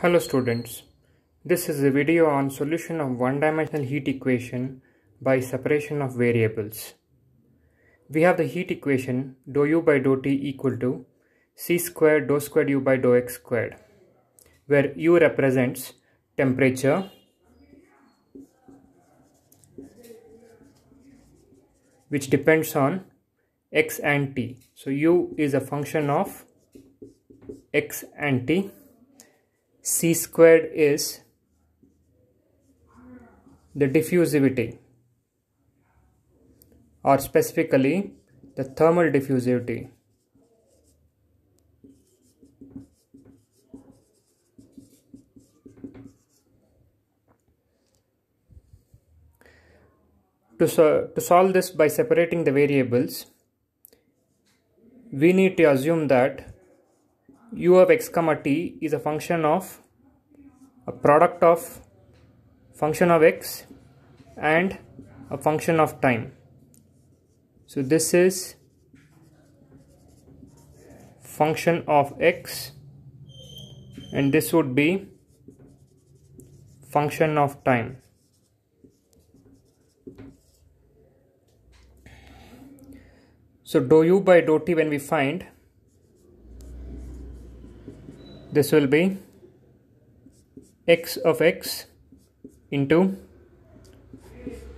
Hello students, this is a video on solution of one-dimensional heat equation by separation of variables. We have the heat equation dou u by dou t equal to c squared dou squared u by dou x squared where u represents temperature which depends on x and t. So u is a function of x and t c squared is the diffusivity or specifically the thermal diffusivity. To, so to solve this by separating the variables, we need to assume that u of x comma t is a function of a product of function of x and a function of time so this is function of x and this would be function of time so do u by do t when we find this will be x of x into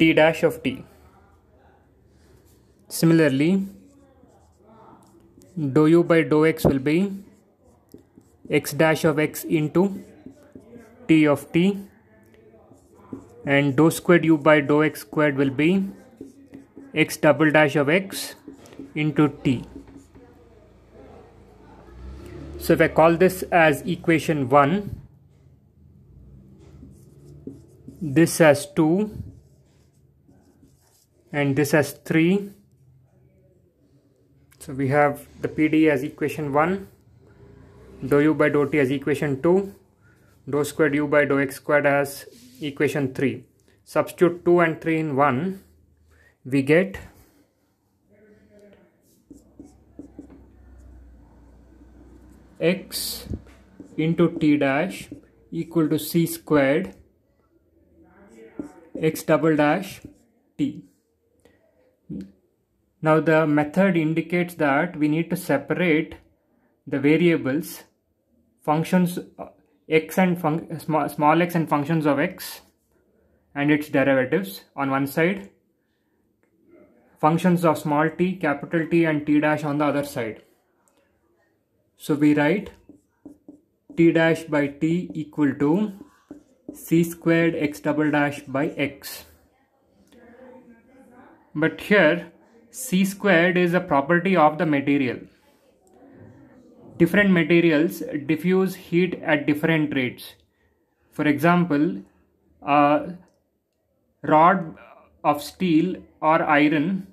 t dash of t. Similarly, dou u by dou x will be x dash of x into t of t and dou squared u by dou x squared will be x double dash of x into t. So if I call this as equation 1, this as 2 and this as 3. So we have the PD as equation 1, dou u by dou t as equation 2, dou squared u by dou x squared as equation 3. Substitute 2 and 3 in 1, we get x into t dash equal to c squared x double dash t. Now the method indicates that we need to separate the variables functions uh, x and fun small, small x and functions of x and its derivatives on one side functions of small t, capital T and t dash on the other side. So we write t dash by t equal to c squared x double dash by x. But here c squared is a property of the material. Different materials diffuse heat at different rates. For example, a rod of steel or iron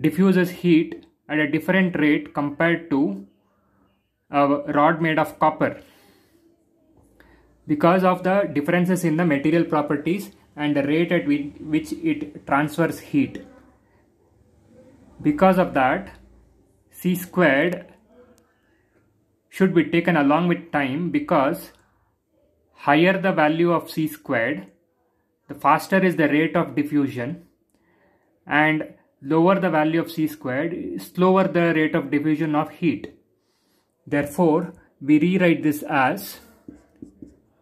diffuses heat at a different rate compared to a rod made of copper because of the differences in the material properties and the rate at which it transfers heat. Because of that, c squared should be taken along with time because higher the value of c squared, the faster is the rate of diffusion and lower the value of C squared, slower the rate of diffusion of heat. Therefore, we rewrite this as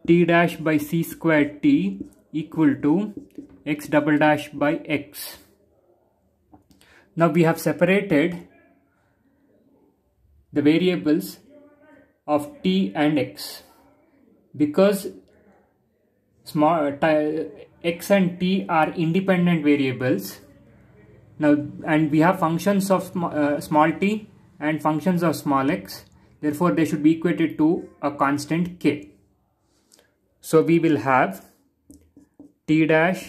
T dash by C squared T equal to x double dash by x. Now we have separated the variables of T and x because small, x and T are independent variables now and we have functions of uh, small t and functions of small x therefore they should be equated to a constant k so we will have t dash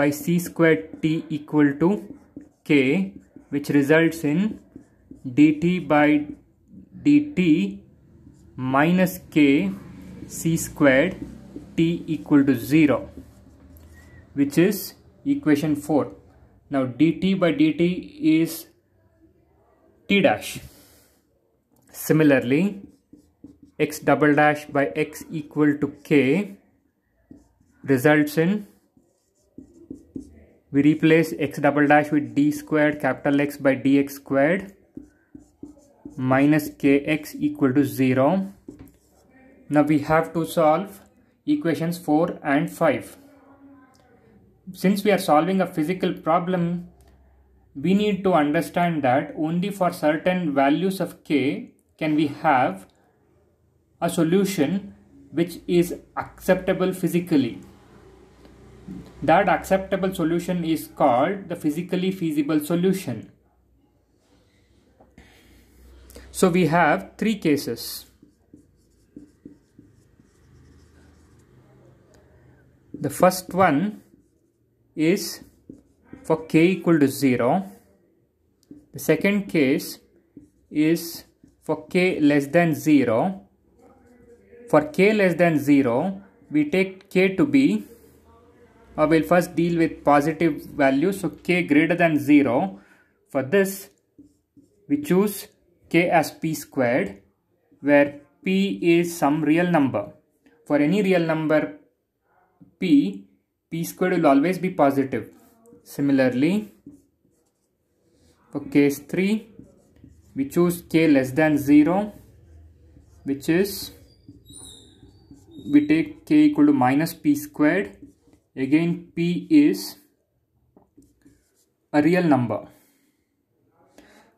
by c squared t equal to k which results in dt by dt minus k c squared t equal to 0 which is equation 4 now dt by dt is t dash. Similarly, x double dash by x equal to k results in we replace x double dash with d squared capital X by dx squared minus kx equal to 0. Now we have to solve equations 4 and 5 since we are solving a physical problem, we need to understand that only for certain values of k can we have a solution which is acceptable physically. That acceptable solution is called the physically feasible solution. So we have three cases. The first one is for k equal to 0. The second case is for k less than 0. For k less than 0, we take k to be, or we'll first deal with positive values, so k greater than 0. For this, we choose k as p squared, where p is some real number. For any real number p, p squared will always be positive. Similarly, for case 3, we choose k less than 0, which is we take k equal to minus p squared. Again, p is a real number.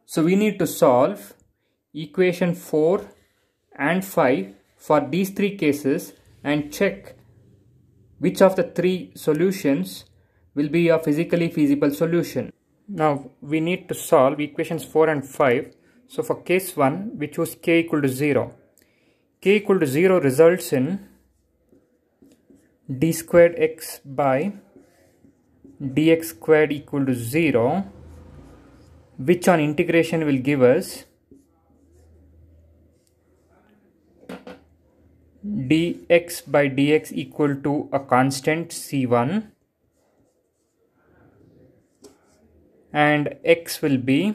So we need to solve equation 4 and 5 for these three cases and check which of the three solutions will be a physically feasible solution? Now we need to solve equations 4 and 5. So for case 1 we choose k equal to 0. k equal to 0 results in d squared x by dx squared equal to 0 which on integration will give us dx by dx equal to a constant c1 and x will be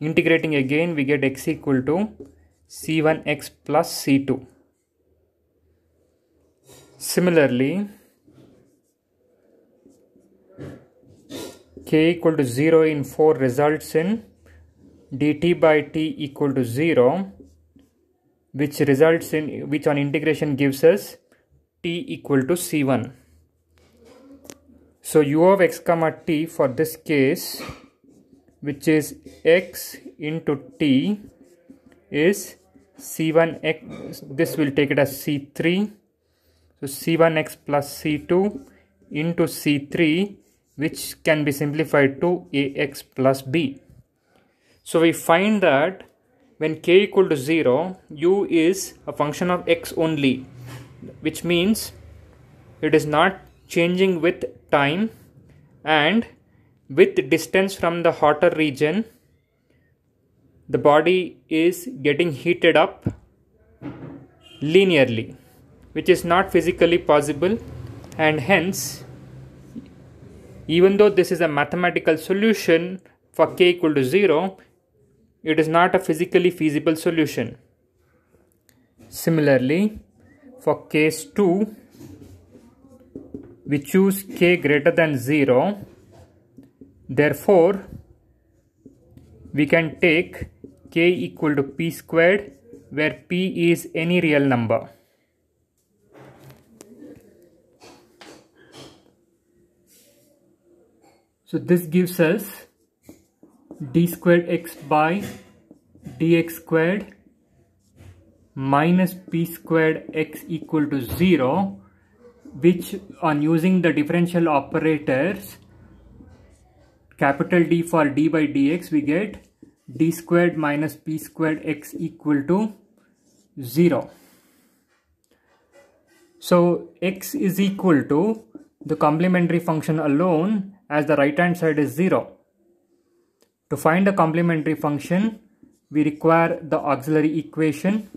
integrating again we get x equal to c1x plus c2 similarly k equal to 0 in 4 results in dt by t equal to 0 which results in which on integration gives us t equal to c1 so u of x comma t for this case which is x into t is c1 x this will take it as c3 so c1 x plus c2 into c3 which can be simplified to ax plus b so we find that when k equal to 0 u is a function of x only which means it is not changing with time and with distance from the hotter region the body is getting heated up linearly which is not physically possible and hence even though this is a mathematical solution for k equal to 0 it is not a physically feasible solution. Similarly, for case 2, we choose k greater than 0. Therefore, we can take k equal to p squared where p is any real number. So this gives us d squared x by dx squared minus p squared x equal to 0 which on using the differential operators capital D for d by dx we get d squared minus p squared x equal to 0. So x is equal to the complementary function alone as the right hand side is 0. To find the complementary function, we require the auxiliary equation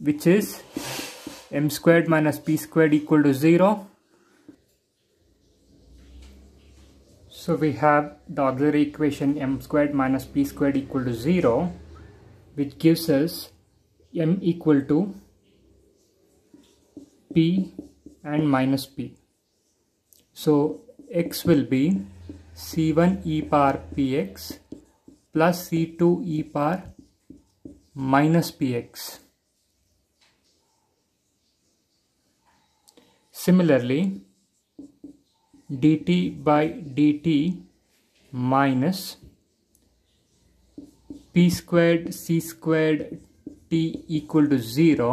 which is m squared minus p squared equal to 0. So we have the auxiliary equation m squared minus p squared equal to 0 which gives us m equal to p and minus p. So x will be c1 e power px plus c2 e power minus px. Similarly, dt by dt minus p squared c squared t equal to 0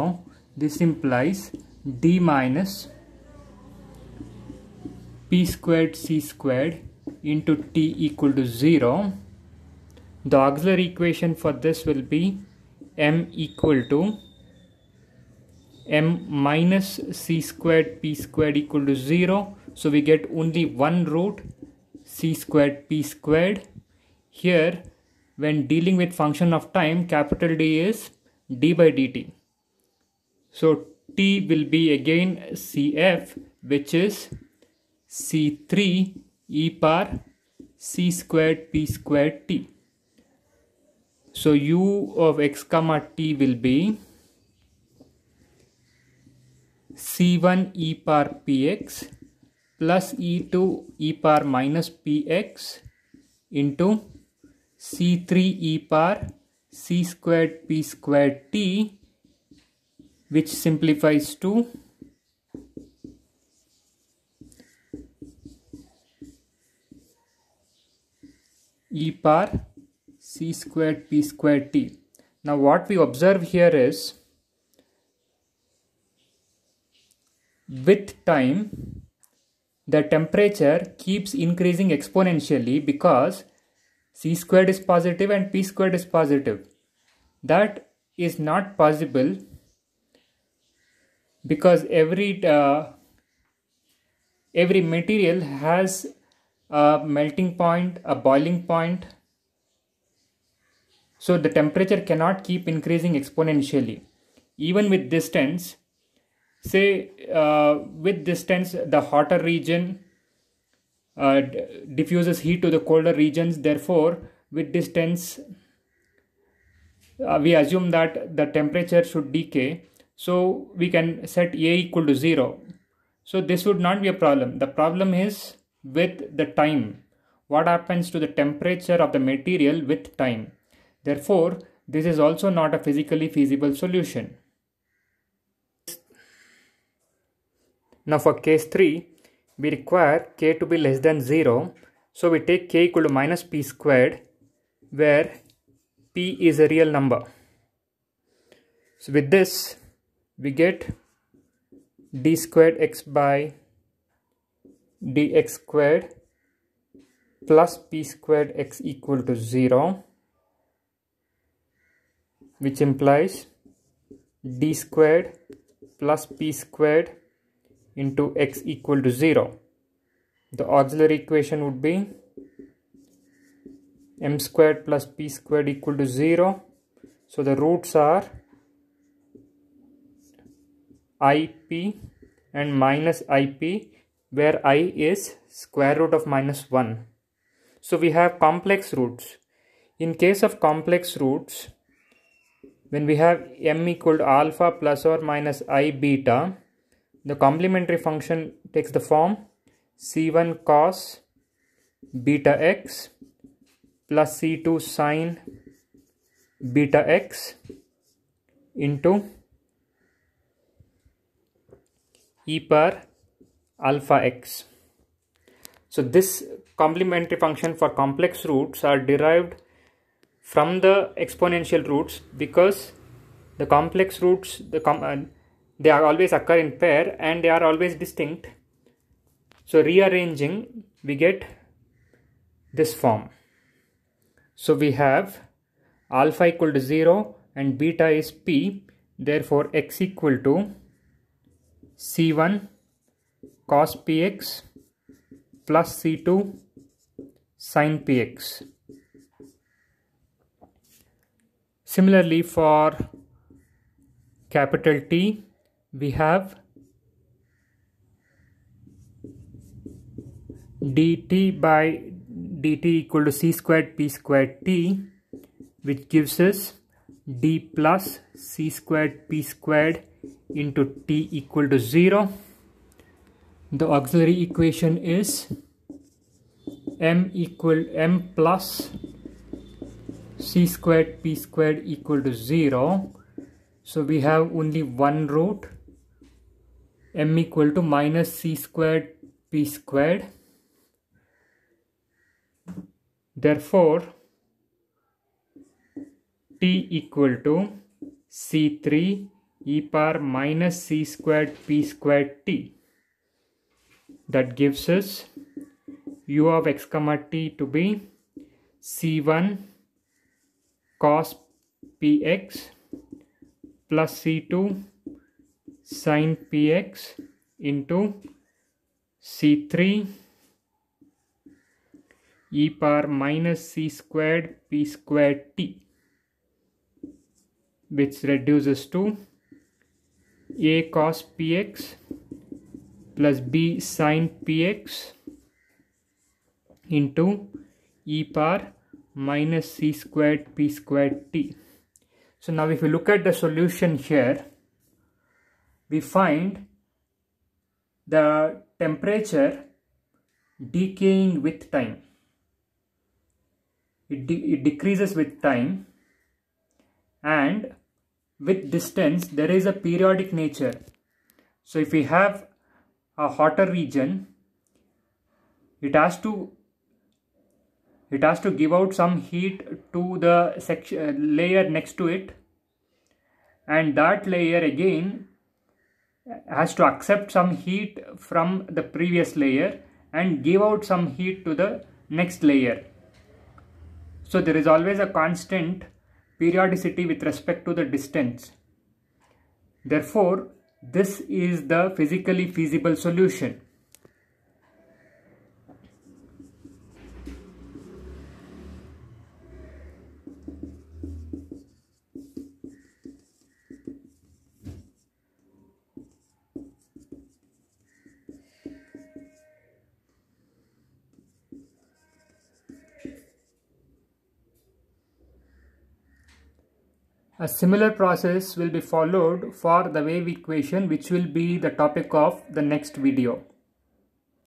this implies d minus p squared c squared into t equal to 0 the auxiliary equation for this will be m equal to m minus c squared p squared equal to 0. So we get only one root c squared p squared. Here when dealing with function of time capital D is d by dt. So t will be again cf which is c3 e power c squared p squared t so u of x comma t will be c1 e power px plus e2 e power minus px into c3 e power c squared p squared t which simplifies to e power c squared p squared t. Now what we observe here is with time the temperature keeps increasing exponentially because c squared is positive and p squared is positive. That is not possible because every uh, every material has a melting point, a boiling point, so the temperature cannot keep increasing exponentially. Even with distance, say uh, with distance, the hotter region uh, diffuses heat to the colder regions. Therefore, with distance, uh, we assume that the temperature should decay. So we can set A equal to 0. So this would not be a problem. The problem is with the time. What happens to the temperature of the material with time? Therefore, this is also not a physically feasible solution. Now for case 3, we require k to be less than 0. So we take k equal to minus p squared where p is a real number. So with this, we get d squared x by dx squared plus p squared x equal to 0 which implies d squared plus p squared into x equal to 0. The auxiliary equation would be m squared plus p squared equal to 0. So the roots are ip and minus ip where i is square root of minus 1. So we have complex roots. In case of complex roots, when we have m equal to alpha plus or minus i beta, the complementary function takes the form c1 cos beta x plus c2 sine beta x into e per alpha x. So this complementary function for complex roots are derived from the exponential roots because the complex roots the com uh, they are always occur in pair and they are always distinct so rearranging we get this form so we have alpha equal to 0 and beta is p therefore x equal to c1 cos px plus c2 sin px Similarly for capital T we have dt by dt equal to c squared p squared t which gives us d plus c squared p squared into t equal to 0. The auxiliary equation is m equal m plus c squared p squared equal to 0 so we have only one root m equal to minus c squared p squared therefore t equal to c3 e power minus c squared p squared t that gives us u of x comma t to be c1 cos px plus c2 sine px into c3 e power minus c squared p squared t which reduces to a cos px plus b sine px into e power minus c squared p squared t. So now if you look at the solution here, we find the temperature decaying with time. It, de it decreases with time and with distance there is a periodic nature. So if we have a hotter region, it has to it has to give out some heat to the section uh, layer next to it and that layer again uh, has to accept some heat from the previous layer and give out some heat to the next layer so there is always a constant periodicity with respect to the distance therefore this is the physically feasible solution A similar process will be followed for the wave equation which will be the topic of the next video.